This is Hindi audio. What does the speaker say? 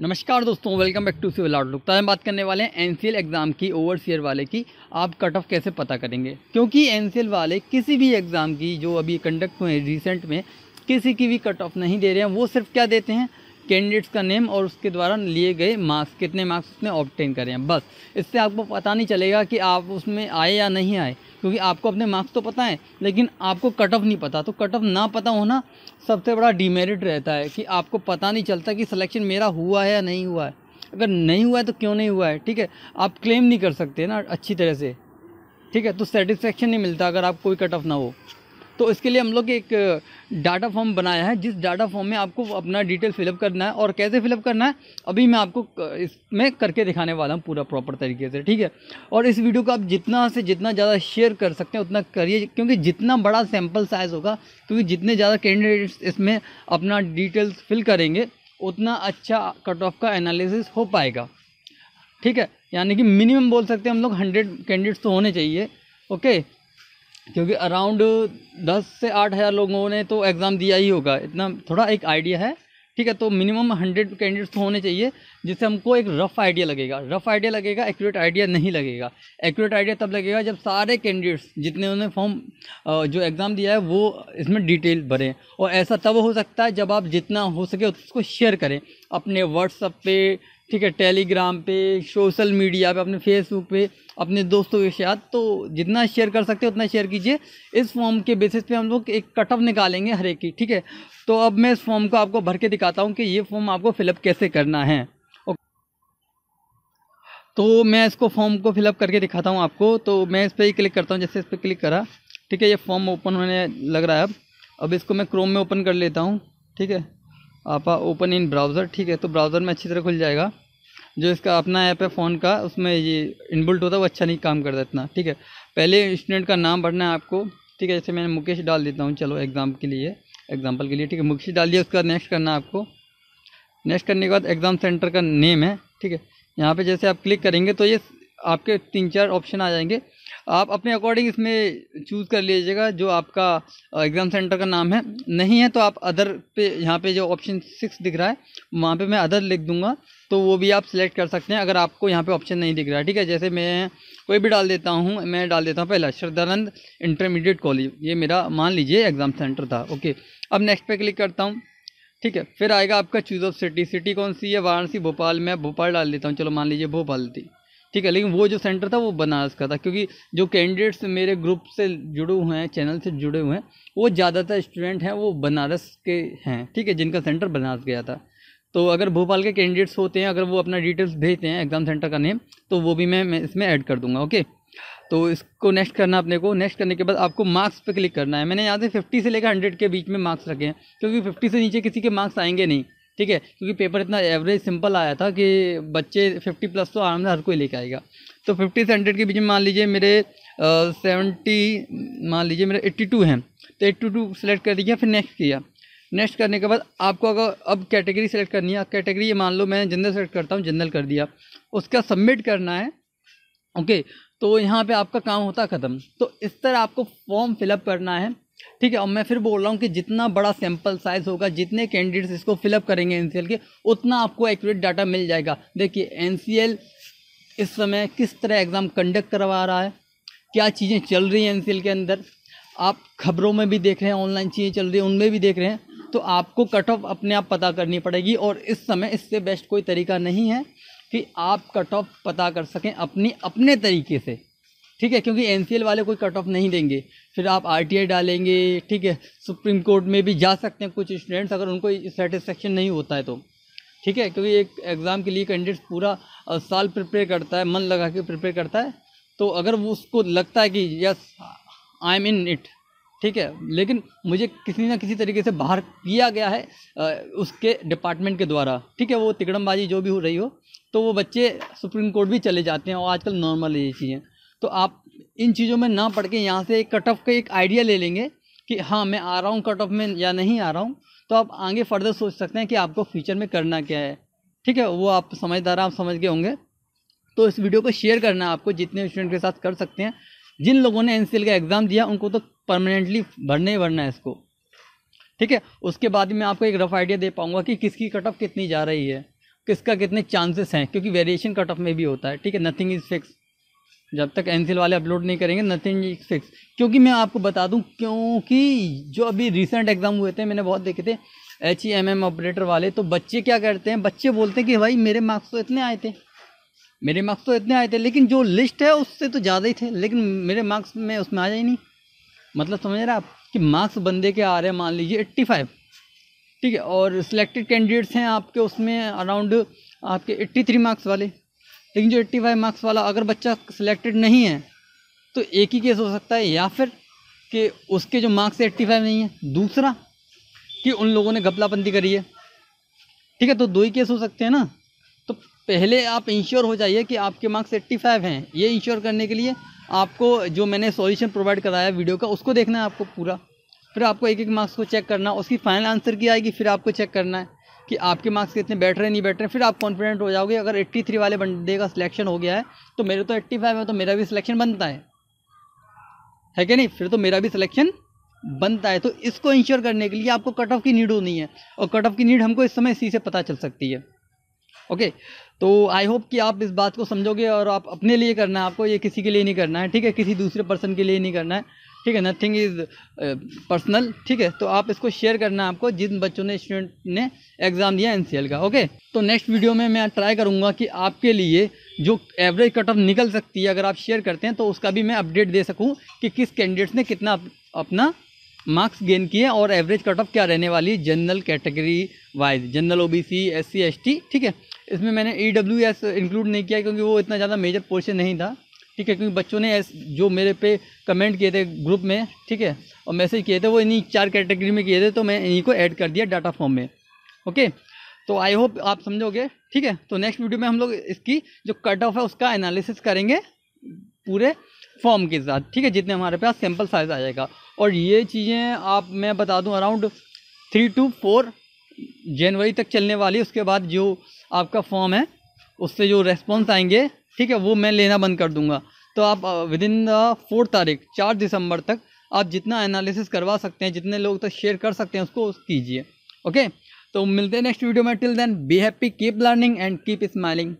नमस्कार दोस्तों welcome back to civil outlook तो हम बात करने वाले हैं एन एग्ज़ाम की सीयर वाले की आप कट ऑफ कैसे पता करेंगे क्योंकि एन वाले किसी भी एग्ज़ाम की जो अभी कंडक्ट हुए रिसेंट में किसी की भी कट ऑफ नहीं दे रहे हैं वो सिर्फ क्या देते हैं कैंडिडेट्स का नेम और उसके द्वारा लिए गए मार्क्स कितने मार्क्स उसने ऑप्टेन करें बस इससे आपको पता नहीं चलेगा कि आप उसमें आए या नहीं आए क्योंकि आपको अपने मार्क्स तो पता है लेकिन आपको कट ऑफ नहीं पता तो कट ऑफ ना पता होना सबसे बड़ा डीमेरिट रहता है कि आपको पता नहीं चलता कि सिलेक्शन मेरा हुआ है या नहीं हुआ है अगर नहीं हुआ है तो क्यों नहीं हुआ है ठीक है आप क्लेम नहीं कर सकते ना अच्छी तरह से ठीक है तो सेटिस्फेक्शन नहीं मिलता अगर आप कोई कट ऑफ ना हो तो इसके लिए हम लोग एक डाटा फॉर्म बनाया है जिस डाटा फॉर्म में आपको अपना डिटेल फिलअप करना है और कैसे फिलअप करना है अभी मैं आपको इसमें करके दिखाने वाला हूँ पूरा प्रॉपर तरीके से ठीक है और इस वीडियो को आप जितना से जितना ज़्यादा शेयर कर सकते हैं उतना करिए क्योंकि जितना बड़ा सैम्पल साइज़ होगा क्योंकि जितने ज़्यादा कैंडिडेट्स इसमें अपना डिटेल्स फिल करेंगे उतना अच्छा कट ऑफ का एनालिसिस हो पाएगा ठीक है यानी कि मिनिमम बोल सकते हैं हम लोग हंड्रेड कैंडिडेट्स तो होने चाहिए ओके क्योंकि अराउंड दस से आठ हज़ार लोगों ने तो एग्ज़ाम दिया ही होगा इतना थोड़ा एक आइडिया है ठीक है तो मिनिमम हंड्रेड कैंडिडेट्स होने चाहिए जिससे हमको एक रफ़ आइडिया लगेगा रफ़ आइडिया लगेगा एक्यूरेट आइडिया नहीं लगेगा एक्यूरेट आइडिया तब लगेगा जब सारे कैंडिडेट्स जितने उन्होंने फॉर्म जो एग्ज़ाम दिया है वो इसमें डिटेल भरें और ऐसा तब हो सकता है जब आप जितना हो सके उसको शेयर करें अपने व्हाट्सअप पर ठीक है टेलीग्राम पे सोशल मीडिया पे अपने फेसबुक पे अपने दोस्तों के साथ तो जितना शेयर कर सकते हो उतना शेयर कीजिए इस फॉर्म के बेसिस पे हम लोग एक कटअप निकालेंगे हर एक की ठीक है तो अब मैं इस फॉर्म को आपको भर के दिखाता हूँ कि ये फॉर्म आपको फिलअप कैसे करना है तो मैं इसको फॉर्म को फिलअप करके दिखाता हूँ आपको तो मैं इस पर ही क्लिक करता हूँ जैसे इस पर क्लिक करा ठीक है ये फॉर्म ओपन होने लग रहा है अब अब इसको मैं क्रोम में ओपन कर लेता हूँ ठीक है आपा ओपन इन ब्राउज़र ठीक है तो ब्राउज़र में अच्छी तरह खुल जाएगा जो इसका अपना ऐप है फ़ोन का उसमें ये इनबुल्ट होता है वो अच्छा नहीं काम करता इतना ठीक है पहले स्टूडेंट का नाम भरना है आपको ठीक है जैसे मैंने मुकेश डाल देता हूँ चलो एग्ज़ाम के लिए एग्ज़ाम्पल के लिए ठीक है मुकेश डाल दिया उसके बाद नेक्स्ट करना है आपको नेक्स्ट करने के बाद एग्ज़ाम सेंटर का नेम है ठीक है यहाँ पर जैसे आप क्लिक करेंगे तो ये आपके तीन चार ऑप्शन आ जाएंगे आप अपने अकॉर्डिंग इसमें चूज़ कर लीजिएगा जो आपका एग्ज़ाम सेंटर का नाम है नहीं है तो आप अदर पे यहाँ पे जो ऑप्शन सिक्स दिख रहा है वहाँ पे मैं अदर लिख दूँगा तो वो भी आप सिलेक्ट कर सकते हैं अगर आपको यहाँ पे ऑप्शन नहीं दिख रहा है ठीक है जैसे मैं कोई भी डाल देता हूँ मैं डाल देता हूँ पहला श्रद्धानंद इंटरमीडिएट कॉलेज ये मेरा मान लीजिए एग्ज़ाम सेंटर था ओके अब नेक्स्ट पर क्लिक करता हूँ ठीक है फिर आएगा आपका चूज़ ऑफ सिटी सिटी कौन सी है वाराणसी भोपाल मैं भोपाल डाल देता हूँ चलो मान लीजिए भोपाल थी ठीक है लेकिन वो जो सेंटर था वो बनारस का था क्योंकि जो कैंडिडेट्स मेरे ग्रुप से जुड़े हुए हैं चैनल से जुड़े हुए हैं वो ज़्यादातर स्टूडेंट हैं वो बनारस के हैं ठीक है जिनका सेंटर बनारस गया था तो अगर भोपाल के कैंडिडेट्स होते हैं अगर वो अपना डिटेल्स भेजते हैं एग्ज़ाम सेंटर का नेम तो वो भी मैं, मैं इसमें ऐड कर दूंगा ओके तो इसको नेक्स्ट करना अपने को नेक्स्ट करने के बाद आपको मार्क्स पे क्लिक करना है मैंने यहाँ से 50 से लेकर 100 के बीच में मार्क्स रखे हैं क्योंकि 50 से नीचे किसी के मार्क्स आएंगे नहीं ठीक है क्योंकि पेपर इतना एवरेज सिंपल आया था कि बच्चे फिफ्टी प्लस तो आराम से हर कोई लेके आएगा तो फिफ्टी से हंड्रेड के बीच में मान लीजिए मेरे सेवेंटी मान लीजिए मेरे एट्टी टू हैं तो एट्टी टू सेलेक्ट कर दिया फिर नेक्स्ट किया नेक्स्ट करने के बाद आपको अगर अब कैटेगरी सेलेक्ट करनी है कैटेगरी ये मान लो मैं जनरल सेलेक्ट करता हूँ जनरल कर दिया उसका सबमिट करना है ओके तो यहाँ पे आपका काम होता ख़त्म तो इस तरह आपको फॉर्म फिलअप करना है ठीक है और मैं फिर बोल रहा हूँ कि जितना बड़ा सैम्पल साइज़ होगा जितने कैंडिडेट्स इसको फिलअप करेंगे एन के उतना आपको एक्यूरेट डाटा मिल जाएगा देखिए एन इस समय किस तरह एग्ज़ाम कंडक्ट करवा रहा है क्या चीज़ें चल रही हैं एन के अंदर आप खबरों में भी देख रहे हैं ऑनलाइन चीज़ें चल रही हैं उनमें भी देख रहे हैं तो आपको कट ऑफ अपने आप पता करनी पड़ेगी और इस समय इससे बेस्ट कोई तरीका नहीं है कि आप कट ऑफ पता कर सकें अपनी अपने तरीके से ठीक है क्योंकि एन वाले कोई कट ऑफ नहीं देंगे फिर आप आर डालेंगे ठीक है सुप्रीम कोर्ट में भी जा सकते हैं कुछ स्टूडेंट्स अगर उनको सेटिस्फेक्शन नहीं होता है तो ठीक है क्योंकि एक एग्ज़ाम के लिए कैंडिडेट्स पूरा साल प्रिपेयर करता है मन लगा के प्रिपेयर करता है तो अगर वो उसको लगता है कि yes I am in it ठीक है लेकिन मुझे किसी ना किसी तरीके से बाहर किया गया है आ, उसके डिपार्टमेंट के द्वारा ठीक है वो तिकड़मबाजी जो भी हो रही हो तो वो बच्चे सुप्रीम कोर्ट भी चले जाते हैं और आजकल नॉर्मल ये चीज़ें तो आप इन चीज़ों में ना पढ़ के यहाँ से एक कट ऑफ का एक आइडिया ले लेंगे कि हाँ मैं आ रहा हूँ कट ऑफ में या नहीं आ रहा हूँ तो आप आगे फर्दर सोच सकते हैं कि आपको फ्यूचर में करना क्या है ठीक है वो आप समझदार आप समझ गए होंगे तो इस वीडियो को शेयर करना आपको जितने स्टूडेंट के साथ कर सकते हैं जिन लोगों ने एन का एग्ज़ाम दिया उनको तो परमानेंटली भरना ही भरना है इसको ठीक है उसके बाद मैं आपको एक रफ आइडिया दे पाऊँगा कि किसकी कट ऑफ कितनी जा रही है किसका कितने चांसेस हैं क्योंकि वेरिएशन कट ऑफ में भी होता है ठीक है नथिंग इज़ फिक्स जब तक एनसीएल वाले अपलोड नहीं करेंगे नथिंग फिक्स क्योंकि मैं आपको बता दूं क्योंकि जो अभी रिसेंट एग्ज़ाम हुए थे मैंने बहुत देखे थे H E M M operator वाले तो बच्चे क्या करते हैं बच्चे बोलते हैं कि भाई मेरे मार्क्स तो इतने आए थे मेरे मार्क्स तो इतने आए थे लेकिन जो लिस्ट है उससे तो ज़्यादा ही थे लेकिन मेरे मार्क्स में उसमें आ ही नहीं मतलब समझ रहे आप कि मार्क्स बंदे के आ रहे हैं मान लीजिए एट्टी फाइव ठीक है और सिलेक्टेड कैंडिडेट्स हैं आपके उसमें अराउंड आपके एट्टी थ्री मार्क्स वाले लेकिन जो एट्टी फाइव मार्क्स वाला अगर बच्चा सिलेक्टेड नहीं है तो एक ही केस हो सकता है या फिर कि उसके जो मार्क्स एट्टी फाइव नहीं है दूसरा कि उन लोगों ने गपलापंती करी है ठीक है तो दो ही केस हो सकते हैं ना तो पहले आप इंश्योर हो जाइए कि आपके मार्क्स एट्टी फाइव हैं ये इंश्योर करने के लिए आपको जो मैंने सॉल्यूशन प्रोवाइड कराया वीडियो का उसको देखना है आपको पूरा फिर आपको एक एक मार्क्स को चेक करना उसकी फाइनल आंसर की आएगी फिर आपको चेक करना है कि आपके मार्क्स कितने बैठ रहे नहीं बैठ रहे फिर आप कॉन्फिडेंट हो जाओगे अगर एट्टी थ्री वाले बंदे का सिलेक्शन हो गया है तो मेरे तो एट्टी फाइव है तो मेरा भी सिलेक्शन बनता है है कि नहीं फिर तो मेरा भी सिलेक्शन बनता है तो इसको इंश्योर करने के लिए आपको कट ऑफ की नीड होनी है और कट ऑफ की नीड हमको इस समय इसी से पता चल सकती है ओके तो आई होप कि आप इस बात को समझोगे और आप अपने लिए करना है आपको ये किसी के लिए नहीं करना है ठीक है किसी दूसरे पर्सन के लिए नहीं करना है ठीक है नथिंग इज़ पर्सनल ठीक है तो आप इसको शेयर करना आपको जिन बच्चों ने स्टूडेंट ने एग्ज़ाम दिया एन का ओके तो नेक्स्ट वीडियो में मैं ट्राई करूँगा कि आपके लिए जो एवरेज कट ऑफ निकल सकती है अगर आप शेयर करते हैं तो उसका भी मैं अपडेट दे सकूँ कि किस कैंडिडेट्स ने कितना अपना मार्क्स गेन किए और एवरेज कट ऑफ क्या रहने वाली general category wise general O B C ठीक है इसमें मैंने ई e इंक्लूड नहीं किया क्योंकि वो इतना ज़्यादा मेजर पोर्शन नहीं था ठीक है क्योंकि बच्चों ने जो मेरे पे कमेंट किए थे ग्रुप में ठीक है और मैसेज किए थे वो इन्हीं चार कैटेगरी में किए थे तो मैं इन्हीं को ऐड कर दिया डाटा फॉर्म में ओके तो आई होप आप समझोगे ठीक है तो नेक्स्ट वीडियो में हम लोग इसकी जो कट ऑफ है उसका एनालिसिस करेंगे पूरे फॉर्म के साथ ठीक है जितने हमारे पास सैम्पल साइज आ जाएगा और ये चीज़ें आप मैं बता दूँ अराउंड थ्री टू फोर जनवरी तक चलने वाली उसके बाद जो आपका फॉर्म है उससे जो रेस्पॉन्स आएंगे ठीक है वो मैं लेना बंद कर दूंगा तो आप विद इन द फोर तारीख चार दिसंबर तक आप जितना एनालिसिस करवा सकते हैं जितने लोग तक शेयर कर सकते हैं उसको कीजिए ओके तो मिलते हैं नेक्स्ट वीडियो में till then be happy keep learning and keep smiling